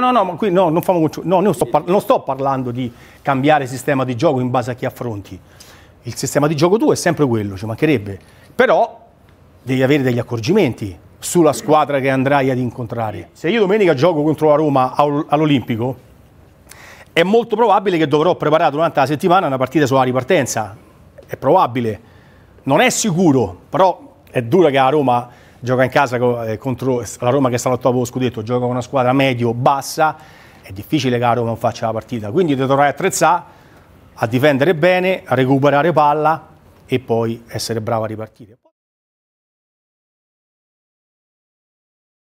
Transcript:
no, no, ma qui no, non, famo, no, non, sto par- non sto parlando di cambiare sistema di gioco in base a chi affronti. Il sistema di gioco tuo è sempre quello, ci mancherebbe. Però devi avere degli accorgimenti sulla squadra che andrai ad incontrare. Se io domenica gioco contro la Roma all'Olimpico, è molto probabile che dovrò preparare durante la settimana una partita sulla ripartenza. È probabile. Non è sicuro, però è dura che la Roma gioca in casa eh, contro la Roma che sta all'ottavo scudetto, gioca con una squadra medio-bassa, è difficile che la Roma non faccia la partita, quindi ti dovrai attrezzare a difendere bene, a recuperare palla e poi essere bravo a ripartire.